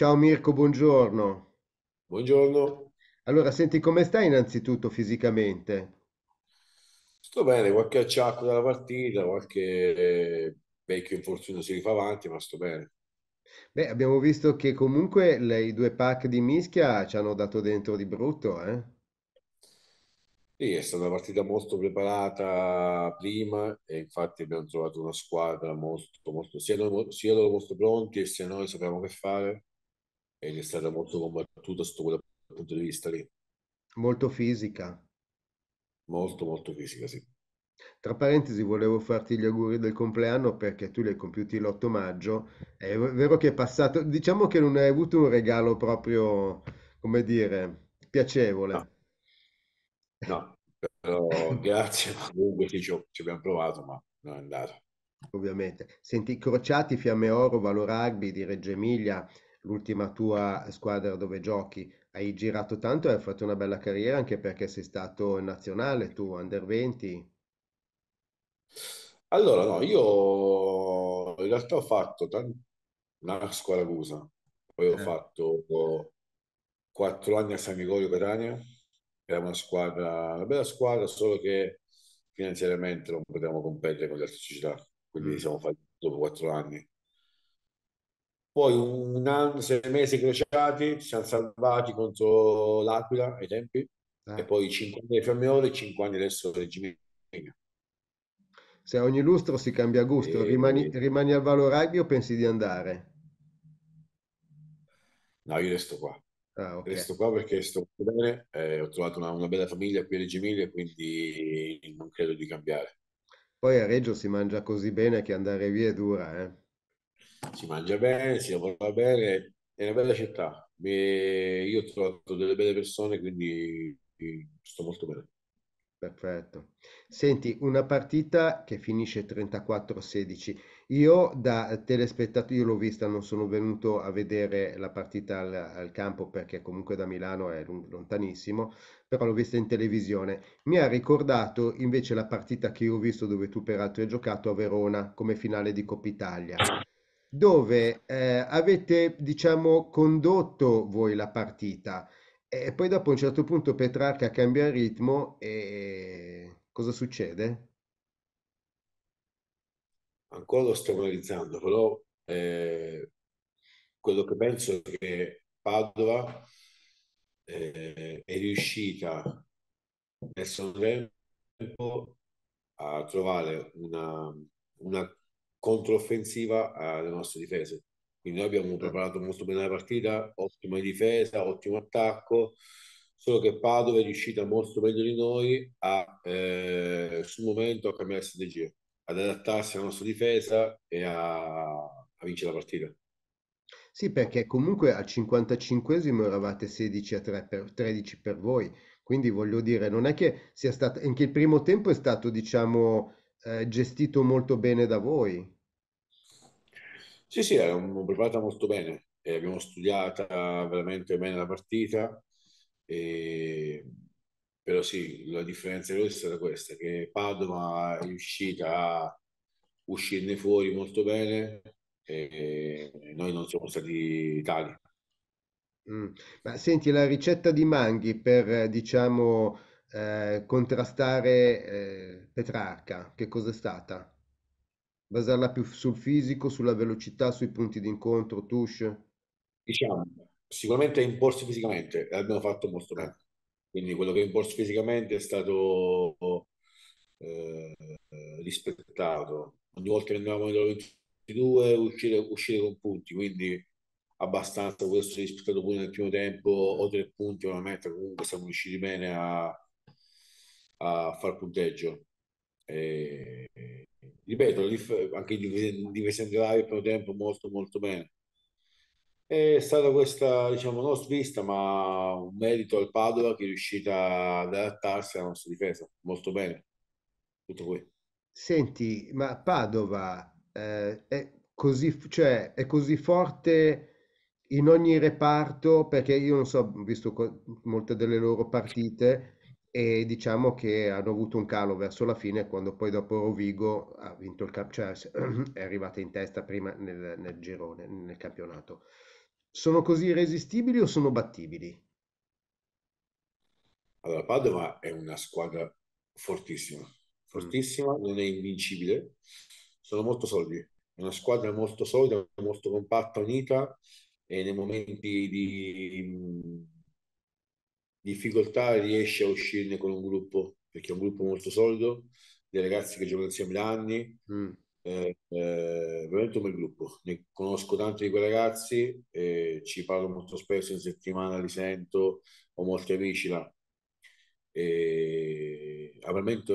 Ciao Mirko, buongiorno. Buongiorno, Allora, senti, come stai innanzitutto fisicamente? sto bene, qualche acciacco dalla partita, qualche vecchio eh, infortunio si rifà avanti, ma sto bene. Beh, abbiamo visto che comunque le- i due pack di mischia ci hanno dato dentro di brutto, eh? Sì, è stata una partita molto preparata prima e infatti abbiamo trovato una squadra molto, molto, sia, sia loro molto pronti e sia noi sappiamo che fare ed è stata molto combattuta sotto quel punto di vista lì. Molto fisica. Molto, molto fisica, sì. Tra parentesi, volevo farti gli auguri del compleanno perché tu li hai compiuti l'8 maggio. È vero che è passato, diciamo che non hai avuto un regalo proprio, come dire, piacevole. No, no però grazie, comunque ci, ci abbiamo provato, ma non è andato. Ovviamente. Senti, Crociati, Fiamme Oro, Valor Valoragbi di Reggio Emilia, l'ultima tua squadra dove giochi. Hai girato tanto e hai fatto una bella carriera anche perché sei stato in nazionale tu, under 20. Allora, no, io in realtà ho fatto tan... una Scaragusa, poi ho eh. fatto quattro anni a San Gregorio Catania, era una squadra, una bella squadra, solo che finanziariamente non potevamo competere con le altre città, quindi mm. siamo fatti dopo quattro anni. Poi un anno, sei mesi crociati, ci siamo salvati contro l'Aquila ai tempi, eh. e poi cinque anni di Fermioli, cinque anni adesso Reggimento. Se a ogni lustro si cambia gusto, e... Eh, rimani, rimani al Valoraghi o pensi di andare? No, io resto qua. Ah, okay. Resto qua perché sto bene, eh, ho trovato una, una, bella famiglia qui a Reggio Emilia, quindi non credo di cambiare. Poi a Reggio si mangia così bene che andare via è dura, eh? si mangia bene, si lavora bene, è una bella città. E io ho trovato delle belle persone, quindi sto molto bene. Perfetto. Senti, una partita che finisce 34-16. Io da telespettatore, io l'ho vista, non sono venuto a vedere la partita al, al campo perché comunque da Milano è lontanissimo, però l'ho vista in televisione. Mi ha ricordato invece la partita che io ho visto dove tu peraltro hai giocato a Verona come finale di Coppa Italia dove eh, avete, diciamo, condotto voi la partita. E poi dopo a un certo punto Petrarca cambia ritmo e cosa succede? Ancora lo sto analizzando, però eh, quello che penso è che Padova eh, è riuscita nel suo tempo a trovare una, una controffensiva alle nostre difese. Quindi noi abbiamo preparato molto bene la partita, ottima difesa, ottimo attacco, solo che Padova è riuscita molto meglio di noi a, eh, sul momento a cambiare strategia, ad adattarsi alla nostra difesa e a, a vincere la partita. Sì, perché comunque al 55esimo eravate 16 a 3 per, 13 per voi, quindi voglio dire, non è che sia stato, anche il primo tempo è stato, diciamo, eh, gestito molto bene da voi. Sì, sì, l'abbiamo preparata molto bene, eh, abbiamo studiato veramente bene la partita, e... però sì, la differenza di è stata questa, che Padova è riuscita a uscirne fuori molto bene e noi non siamo stati tali. Mm. Ma senti, la ricetta di Manghi per, diciamo, eh, contrastare eh, Petrarca, che cosa è stata? Basarla più sul fisico, sulla velocità, sui punti d'incontro, touche? Diciamo, sicuramente imporsi fisicamente, abbiamo fatto molto bene. Quindi quello che imporsi fisicamente è stato eh, rispettato. Ogni volta che andavamo nel 22 uscire, uscire con punti, quindi abbastanza questo rispettato pure nel primo tempo o tre punti o una meta, comunque siamo riusciti bene a a far punteggio. E, ripeto, anche in difesa in per un tempo molto molto bene. È stata questa, diciamo, non svista, ma un merito al Padova che è riuscita ad adattarsi alla nostra difesa. Molto bene. Tutto qui. Senti, ma Padova eh, è, così, cioè, è così forte in ogni reparto, perché io non so, ho visto molte delle loro partite, e diciamo che hanno avuto un calo verso la fine quando poi dopo Rovigo ha vinto il camp- cioè è arrivata in testa prima nel, nel girone, nel campionato. Sono così irresistibili o sono battibili? Allora, Padova è una squadra fortissima, fortissima, mm. non è invincibile, sono molto soldi, è una squadra molto solida, molto compatta, unita e nei momenti di difficoltà riesce a uscirne con un gruppo, perché è un gruppo molto solido, dei ragazzi che giocano insieme da anni, mm. eh, eh, veramente un bel gruppo. Ne conosco tanti di quei ragazzi, eh, ci parlo molto spesso, in settimana li sento, ho molti amici là. E, veramente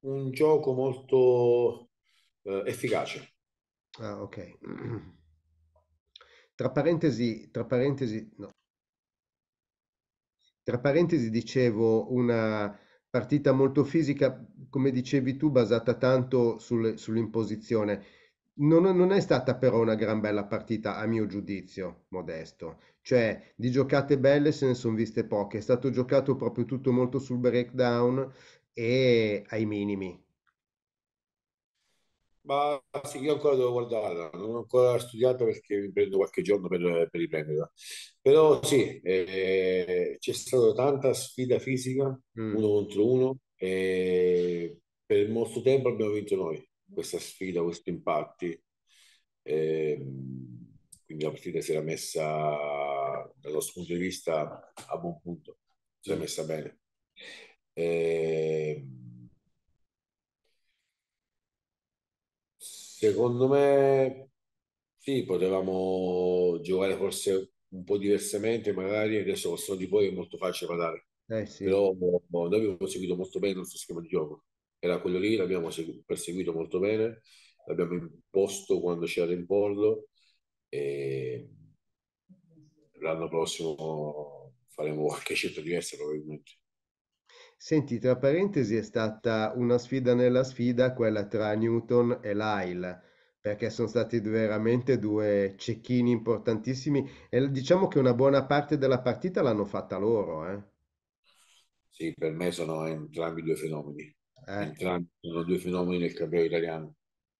un gioco molto eh, efficace. Ah, ok. Tra parentesi, tra parentesi, no. Tra parentesi dicevo una partita molto fisica, come dicevi tu, basata tanto sul, sull'imposizione. Non, non, è stata però una gran bella partita, a mio giudizio, modesto. Cioè, di giocate belle se ne sono viste poche. È stato giocato proprio tutto molto sul breakdown e ai minimi. Ma sì, io ancora devo guardarla, non ho ancora studiato perché mi prendo qualche giorno per, per riprenderla. Però sì, eh, c'è stata tanta sfida fisica, mm. uno contro uno, e per molto tempo abbiamo vinto noi questa sfida, questi impatti. E, ehm, quindi la partita si era messa, dal nostro punto di vista, a buon punto, si era messa bene. E, ehm, Secondo me sì, potevamo giocare forse un po' diversamente, magari adesso lo con di voi è molto facile parlare. Eh sì. Però noi abbiamo seguito molto bene il nostro schema di gioco, era quello lì, l'abbiamo perseguito molto bene, l'abbiamo imposto quando c'era l'importo e l'anno prossimo faremo qualche scelta diversa probabilmente. Senti, tra parentesi è stata una sfida nella sfida quella tra Newton e Lyle, perché sono stati veramente due cecchini importantissimi e diciamo che una buona parte della partita l'hanno fatta loro. Eh. Sì, per me sono entrambi due fenomeni. Eh. Entrambi sono due fenomeni nel campionato italiano,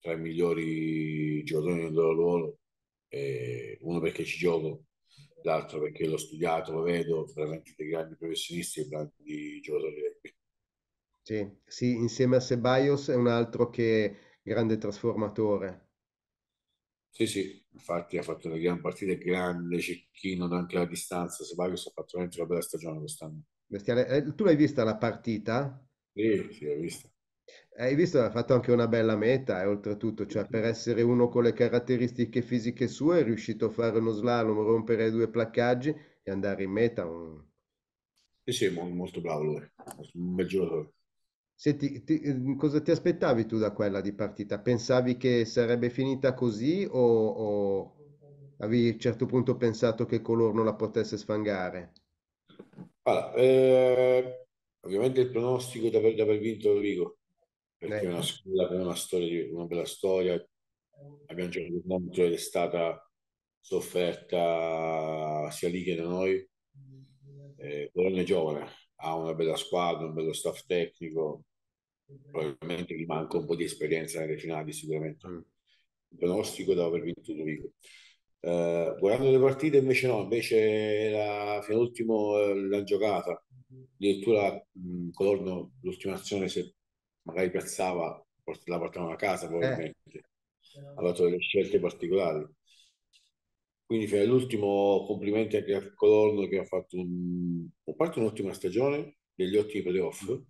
tra i migliori giocatori del loro ruolo, eh, uno perché ci gioco l'altro perché l'ho studiato, lo vedo, veramente dei grandi professionisti e grandi giocatori rugby. Sì, sì, insieme a Sebaios è un altro che grande trasformatore. Sì, sì, infatti ha fatto una gran partita, grande cecchino anche a distanza, Sebaios ha fatto veramente una bella stagione quest'anno. Bestiale. Eh, tu l'hai vista la partita? Sì, sì, l'ho vista. Hai visto, ha fatto anche una bella meta e eh, oltretutto, cioè per essere uno con le caratteristiche fisiche sue, è riuscito a fare uno slalom, rompere due placcaggi e andare in meta. Un... Sì, sì, molto bravo lui, un bel giocatore. Senti, ti, cosa ti aspettavi tu da quella di partita? Pensavi che sarebbe finita così o, o avevi a un certo punto pensato che Color non la potesse sfangare? Allora, eh, ovviamente il pronostico da aver, da aver vinto Rico perché è una scuola che ha una, storia, una bella storia. Abbiamo giocato contro ed è stata sofferta sia lì che da noi. Eh, Bologna è giovane, ha una bella squadra, un bello staff tecnico, probabilmente gli manca un po' di esperienza nelle finali sicuramente. Mm. Il pronostico dopo aver vinto Ludovico. Eh, guardando le partite invece no, invece la, fino all'ultimo eh, l'ha giocata, addirittura Colorno l'ultima azione si magari piazzava, la portavano a casa eh. probabilmente, eh. ha fatto delle scelte particolari. Quindi fino all'ultimo complimenti anche a Colorno che ha fatto un, a parte un'ottima stagione, degli ottimi playoff, mm.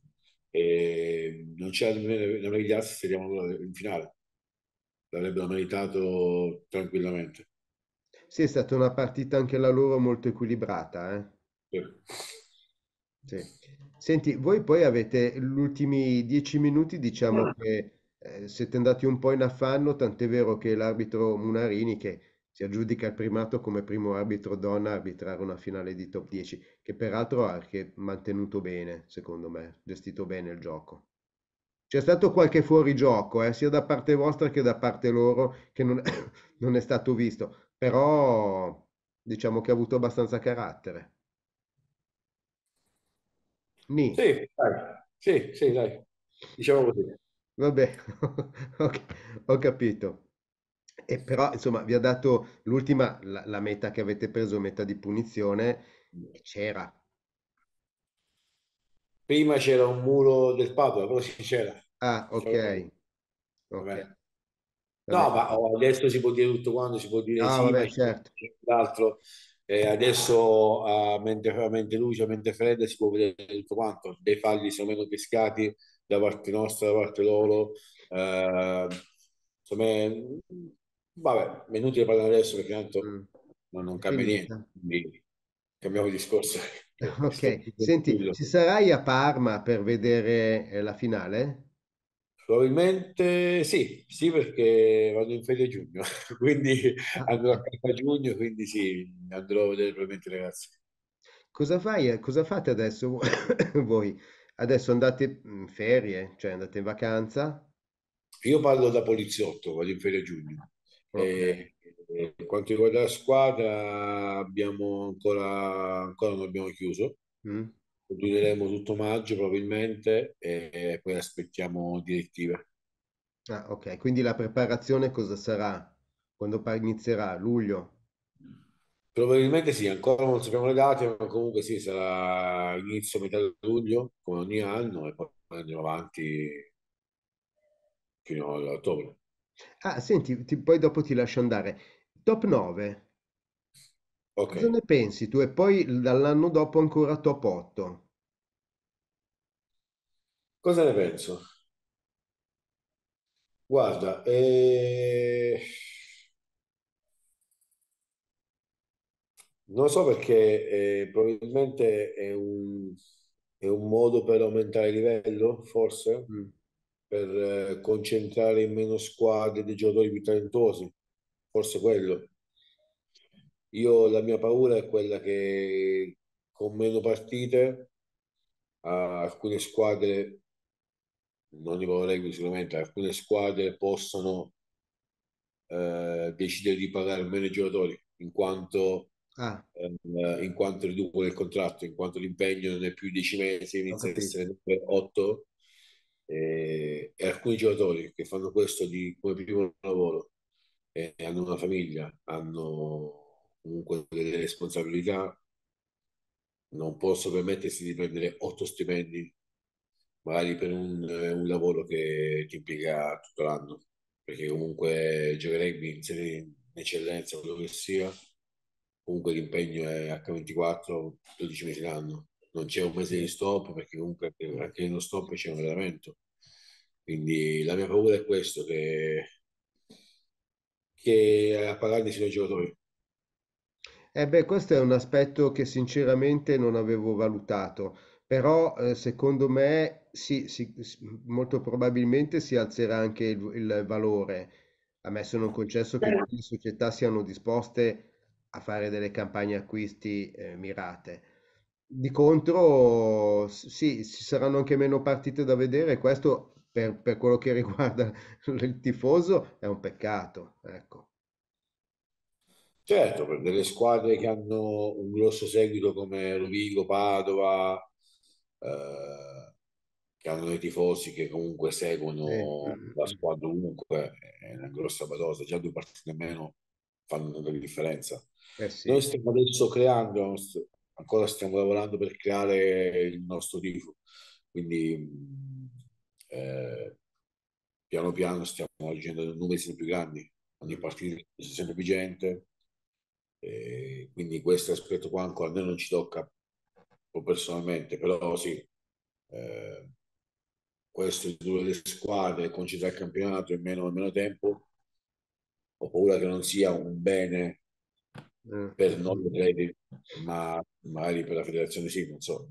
e non c'era nemmeno gli assi se andiamo in finale, l'avrebbero meritato tranquillamente. Sì, è stata una partita anche la loro molto equilibrata. Eh? Sì. Sì. Senti, voi poi avete gli ultimi dieci minuti, diciamo mm. che eh, siete andati un po' in affanno, tant'è vero che l'arbitro Munarini, che si aggiudica il primato come primo arbitro donna a arbitrare una finale di top 10, che peraltro ha anche mantenuto bene, secondo me, gestito bene il gioco. C'è stato qualche fuorigioco, eh, sia da parte vostra che da parte loro, che non, non è stato visto, però diciamo che ha avuto abbastanza carattere. Mi. Sì, dai. Sì, sì, dai. Diciamo così. Vabbè, ho capito. E però, insomma, vi ha dato l'ultima, la, la meta che avete preso, meta di punizione, c'era. Prima c'era un muro del Padova, però si c'era. Ah, ok. okay. No, ma adesso si può dire tutto quanto, si può dire ah, sì, vabbè, certo. l'altro. E adesso a mente, a mente luce, mente fredda si può vedere tutto quanto, dei falli sono meno pescati da parte nostra, da parte loro. Eh, insomma, vabbè, è inutile parlare adesso perché tanto mm. non, non cambia niente. Quindi cambiamo discorso. Ok, senti, ci sarai a Parma per vedere eh, la finale? Probabilmente sì, sì perché vado in ferie giugno, quindi ah. andrò a casa giugno, quindi sì, andrò a vedere probabilmente le ragazze. Cosa fai, eh, cosa fate adesso voi? Adesso andate in mm, ferie, cioè andate in vacanza? Io parlo da poliziotto, vado in ferie a giugno. Okay. E, per quanto riguarda la squadra, abbiamo ancora, ancora non abbiamo chiuso. Mm. Dureremo tutto maggio probabilmente e poi aspettiamo direttive. Ah, ok, quindi la preparazione cosa sarà? Quando inizierà? Luglio? Probabilmente sì, ancora non sappiamo le date, ma comunque sì, sarà inizio metà luglio, come ogni anno, e poi andiamo avanti fino all'ottobre. Ah, senti, ti, poi dopo ti lascio andare. Top 9, Cosa ne pensi tu? E poi dall'anno dopo ancora top 8. Cosa ne penso? Guarda, eh... non lo so perché eh, probabilmente è un, è un, modo per aumentare il livello, forse, mm. per eh, concentrare in meno squadre dei giocatori più talentuosi, forse quello io la mia paura è quella che con meno partite alcune squadre, non ne vorrei sicuramente, alcune squadre possono eh, decidere di pagare meno i giocatori in quanto, ah. eh, in quanto riducono il contratto, in quanto l'impegno non è più di 10 mesi, inizia ad essere 8 eh, e alcuni giocatori che fanno questo di, come primo lavoro e eh, hanno una famiglia, hanno comunque delle responsabilità, non posso permettersi di prendere otto stipendi magari per un, eh, un lavoro che ti impiega tutto l'anno, perché comunque giocherei in serie in eccellenza, quello che sia, comunque l'impegno è H24, 12 mesi l'anno, non c'è un mese di stop perché comunque anche nello stop c'è un allenamento. Quindi la mia paura è questo, che, che a pagarli siano i giocatori eh beh, questo è un aspetto che sinceramente non avevo valutato, però eh, secondo me sì, sì, molto probabilmente si alzerà anche il, il valore, ammesso non concesso che le società siano disposte a fare delle campagne acquisti eh, mirate. Di contro, sì, ci saranno anche meno partite da vedere, questo per, per quello che riguarda il tifoso è un peccato, ecco. Certo, per delle squadre che hanno un grosso seguito come Rovigo, Padova, eh, che hanno dei tifosi che comunque seguono eh. la squadra ovunque, è una grossa batosa, già due partite meno fanno una differenza. Eh sì. Noi stiamo adesso creando, ancora stiamo lavorando per creare il nostro tifo, quindi mm, eh, piano piano stiamo agendo numeri sempre più grandi, ogni partita sempre più gente quindi questo aspetto qua ancora a noi non ci tocca personalmente, però sì, eh, questo è due delle squadre, concentrare il campionato in meno, in meno tempo, ho paura che non sia un bene mm. per noi ma magari per la federazione sì, non so.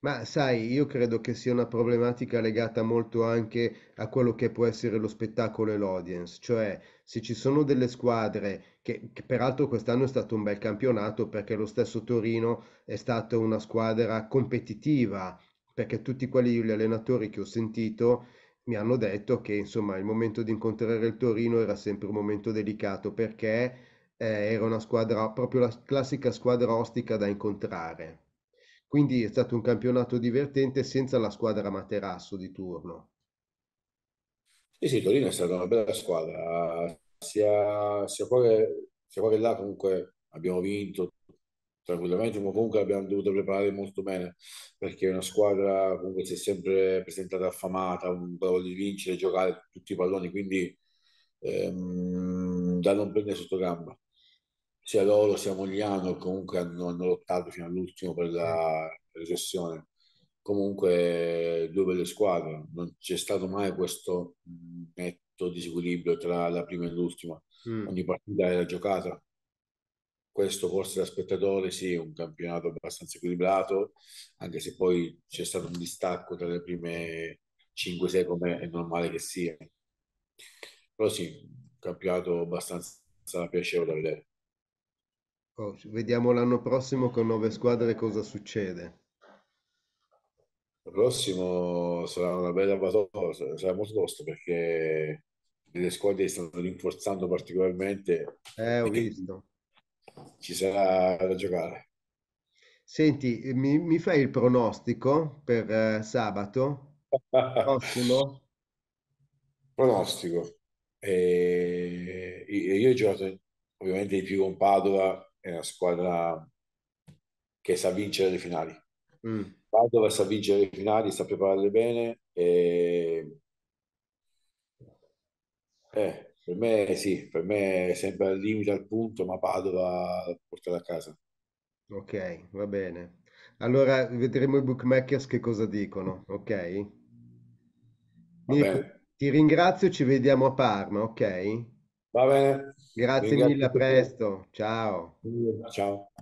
Ma sai, io credo che sia una problematica legata molto anche a quello che può essere lo spettacolo e l'audience, cioè se ci sono delle squadre che, che peraltro quest'anno è stato un bel campionato perché lo stesso Torino è stata una squadra competitiva, perché tutti quelli gli allenatori che ho sentito mi hanno detto che insomma il momento di incontrare il Torino era sempre un momento delicato perché eh, era una squadra proprio la classica squadra ostica da incontrare. Quindi è stato un campionato divertente senza la squadra materasso di turno. Sì, sì, Torino è stata una bella squadra, sia, sia, qua, che, sia qua che là comunque abbiamo vinto tranquillamente, ma comunque abbiamo dovuto preparare molto bene perché è una squadra comunque si è sempre presentata affamata, un bravo di vincere, giocare tutti i palloni, quindi ehm, da non prendere sotto gamba sia loro sia Mogliano comunque hanno, hanno lottato fino all'ultimo per la recessione. Comunque due belle squadre, non c'è stato mai questo netto disequilibrio tra la prima e l'ultima, mm. ogni partita era giocata. Questo forse da spettatore sì, un campionato abbastanza equilibrato, anche se poi c'è stato un distacco tra le prime 5-6 come è normale che sia. Però sì, un campionato abbastanza piacevole da vedere. Oh, vediamo l'anno prossimo con nove squadre cosa succede. L'anno prossimo sarà una bella batosa, sarà molto tosto perché le squadre stanno rinforzando particolarmente. Eh, ho visto. Ci sarà da giocare. Senti, mi, mi fai il pronostico per eh, sabato? prossimo? Pronostico. Eh, io ho giocato ovviamente di più con Padova è una squadra che sa vincere le finali. Mm. Padova sa vincere le finali, sa prepararle bene e... Eh, per me sì, per me è sempre al limite al punto, ma Padova porta a casa. Ok, va bene. Allora vedremo i bookmakers che cosa dicono, ok? Nico, ti ringrazio, ci vediamo a Parma, ok? Va bene. Grazie mille, a presto. Ciao. Ciao.